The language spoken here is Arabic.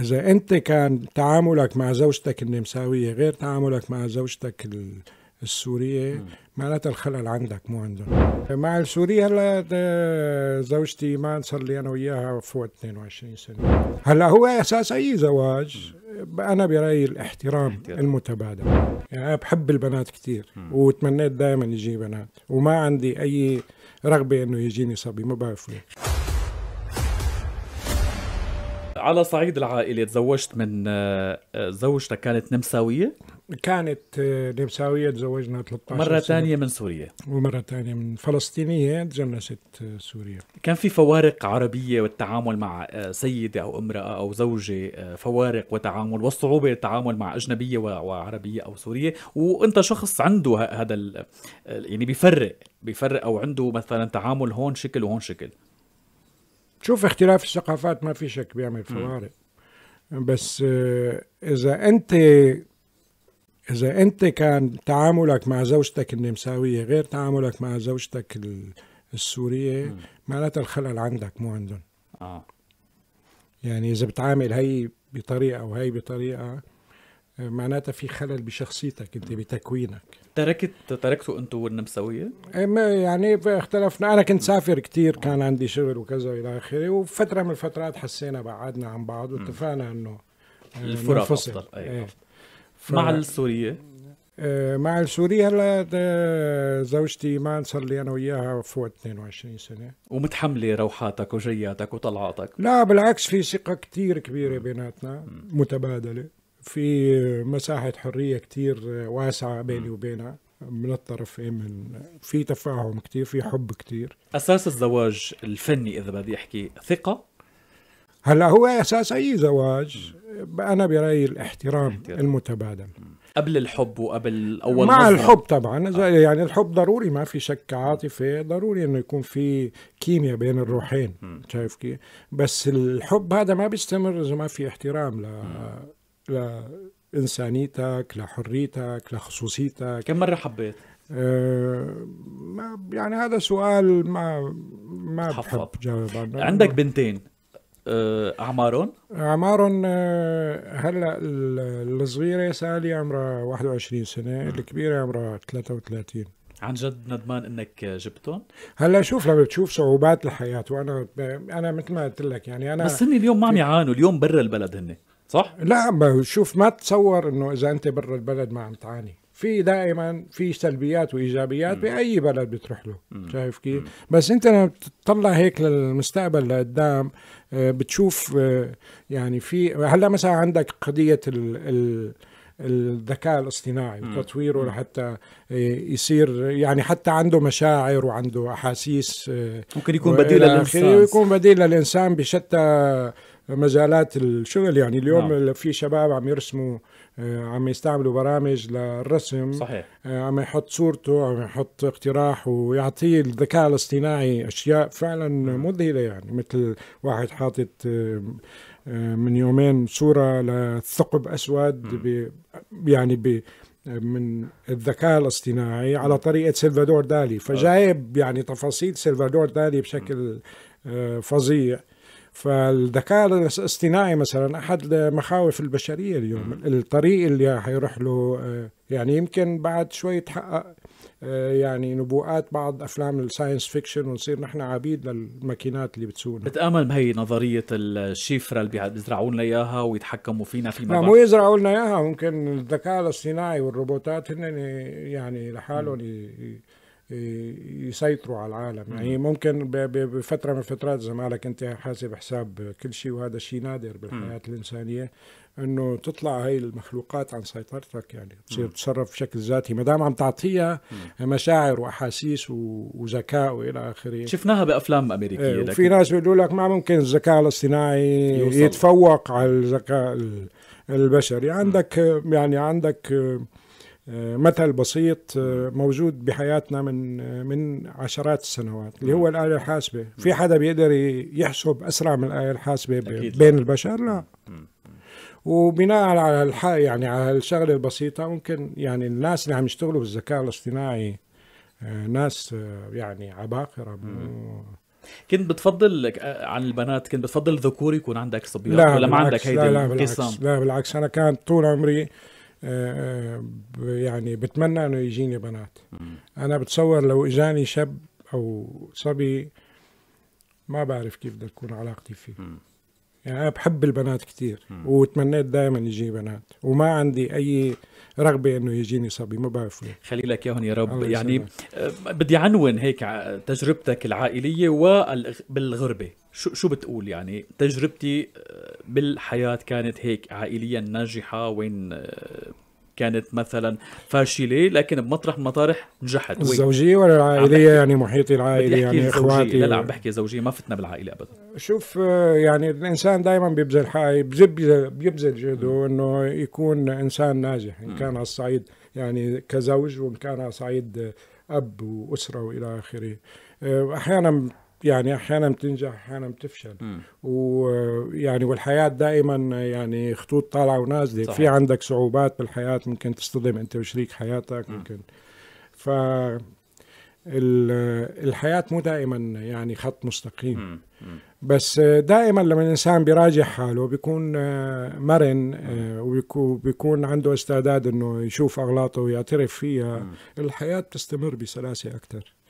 إذا أنت كان تعاملك مع زوجتك النمساوية غير تعاملك مع زوجتك السورية معناتها الخلل عندك مو عندهم مع السورية هلا آه، زوجتي ما صار لي أنا وياها فوق 22 سنة هلا هو أساس أي زواج أنا برأيي الاحترام المتبادل يعني أنا بحب البنات كثير وتمنيت دائما يجي بنات وما عندي أي رغبة إنه يجيني صبي ما بعرف ليه على صعيد العائلة تزوجت من آه، آه، زوجتك كانت نمساوية؟ كانت آه، نمساوية تزوجنا 13 مرة ثانية من سوريا ومرة ثانية من فلسطينية تجنست سوريا كان في فوارق عربية والتعامل مع سيدة أو امرأة أو زوجة فوارق وتعامل والصعوبة التعامل مع أجنبية وعربية أو سورية وأنت شخص عنده هذا يعني بيفرق بيفرق أو عنده مثلا تعامل هون شكل وهون شكل شوف اختلاف الثقافات ما في شك بيعمل فوارق بس آه، اذا انت اذا انت كان تعاملك مع زوجتك النمساويه غير تعاملك مع زوجتك السوريه معناتها الخلل عندك مو عندهم اه يعني اذا بتعامل هي بطريقه وهي بطريقه آه، معناتها في خلل بشخصيتك انت بتكوينك تركت تركته انت والنمساويه؟ آه، يعني اختلفنا انا كنت سافر كثير كان عندي شغل وكذا الى اخره وفتره من الفترات حسينا بعدنا عن بعض واتفقنا انه آه، الفرق افضل أي أيوة. ايه. ف... مع السوريه مع السورية هلا زوجتي ايمان صار لي انا وياها فوق 22 سنه ومتحمله روحاتك وجياتك وطلعاتك لا بالعكس في ثقه كثير كبيره بيناتنا متبادله في مساحة حرية كتير واسعة بيني وبينها من الطرفين إيه، من في تفاهم كتير في حب كتير أساس الزواج الفني إذا بدي أحكي ثقة هلا هو أساس أي زواج أنا برأيي الاحترام الاحترام. المتبادل قبل الحب وقبل أول مع مصر. الحب طبعا آه. يعني الحب ضروري ما في شك عاطفي ضروري إنه يكون في كيمياء بين الروحين م. شايف كيف بس الحب هذا ما بيستمر إذا ما في احترام ل لانسانيتك لحريتك لخصوصيتك كم مره حبيت؟ أه ما يعني هذا سؤال ما ما بحب جاوب عندك بنتين آه، اعمارهم؟ اعمارهم آه، هلا الصغيره سالي عمرها 21 سنه، آه. الكبيره عمرها 33 عن جد ندمان انك جبتهم؟ هلا شوف لما بتشوف صعوبات الحياه وانا انا مثل ما قلت لك يعني انا بس هن اليوم ما عم يعانوا، اليوم برا البلد هن صح؟ لا شوف ما تتصور انه اذا انت برا البلد ما عم تعاني في دائما في سلبيات وايجابيات مم. باي بلد بتروح له مم. شايف كيف بس انت لما بتطلع هيك للمستقبل لقدام آه، بتشوف آه، يعني في هلا مثلا عندك قضيه ال الذكاء الاصطناعي وتطويره لحتى آه، يصير يعني حتى عنده مشاعر وعنده احاسيس ممكن يكون بديل للانسان يكون بديل للانسان بشتى مجالات الشغل يعني اليوم نعم. في شباب عم يرسموا آه، عم يستعملوا برامج للرسم صحيح آه، عم يحط صورته عم يحط اقتراح ويعطيه الذكاء الاصطناعي اشياء فعلا نعم. مذهله يعني مثل واحد حاطط آه، من يومين صوره لثقب اسود ب يعني ب من الذكاء الاصطناعي على طريقه سلفادور دالي فجايب يعني تفاصيل سلفادور دالي بشكل فظيع فالذكاء الاصطناعي مثلا احد مخاوف البشريه اليوم الطريق اللي حيروح له آه، يعني يمكن بعد شوي يتحقق آه، يعني نبوءات بعض افلام الساينس فيكشن ونصير نحن عبيد للماكينات اللي بتسوقنا بتامل بهي نظريه الشفره اللي بيزرعوا لنا اياها ويتحكموا فينا فيما بعد مو يزرعوا لنا اياها ممكن الذكاء الاصطناعي والروبوتات هن يعني لحالهم يسيطروا على العالم يعني ممكن بفترة من الفترات زمالك ما لك أنت حاسب حساب كل شيء وهذا شيء نادر بالحياة الإنسانية انه تطلع هاي المخلوقات عن سيطرتك يعني تصير تتصرف بشكل ذاتي ما دام عم تعطيها مشاعر واحاسيس وذكاء والى اخره شفناها بافلام امريكيه ايه وفي ناس بيقولوا لك ما ممكن الذكاء الاصطناعي يوصل. يتفوق على الذكاء البشري عندك يعني عندك مثل بسيط آه، موجود بحياتنا من آه، من عشرات السنوات اللي هو نعم. الآلة الحاسبة في نعم. حدا بيقدر يحسب أسرع من الآلة الحاسبة بين البشر لا وبناء على الح... يعني على الشغلة البسيطة ممكن يعني الناس اللي عم يشتغلوا بالذكاء الاصطناعي آه، ناس يعني عباقرة كنت بتفضل عن البنات كنت بتفضل ذكور يكون عندك صبيان ولا ما عندك هيدي لا لا بالعكس, لا بالعكس انا كان طول عمري آه، آه، يعني بتمنى انه يجيني بنات انا بتصور لو اجاني شاب او صبي ما بعرف كيف بدها تكون علاقتي فيه يعني أنا بحب البنات كثير وتمنيت دائما يجي بنات وما عندي أي رغبة إنه يجيني صبي ما بعرف ليه خلي لك إياهم يا رب يعني سمع. آه، بدي عنون هيك تجربتك العائلية وبالغربة شو شو بتقول يعني تجربتي آه، بالحياة كانت هيك عائليا ناجحة وين آه، كانت مثلا فاشله لكن بمطرح المطارح نجحت الزوجيه ولا العائليه يعني محيطي العائلي يعني اخواتي لا لا عم بحكي زوجيه ما فتنا بالعائله ابدا شوف يعني الانسان دائما بيبذل حي بيبذل بيبذل جهده انه يكون انسان ناجح ان كان على الصعيد يعني كزوج وان كان على صعيد اب واسره والى اخره احيانا يعني احيانا بتنجح احيانا بتفشل ويعني والحياه دائما يعني خطوط طالعه ونازله صحيح. في عندك صعوبات بالحياه ممكن تصطدم انت وشريك حياتك م. ممكن ف الحياه مو دائما يعني خط مستقيم م. بس دائما لما الانسان بيراجع حاله بيكون مرن آه، وبيكون عنده استعداد انه يشوف اغلاطه ويعترف فيها الحياه بتستمر بسلاسه اكثر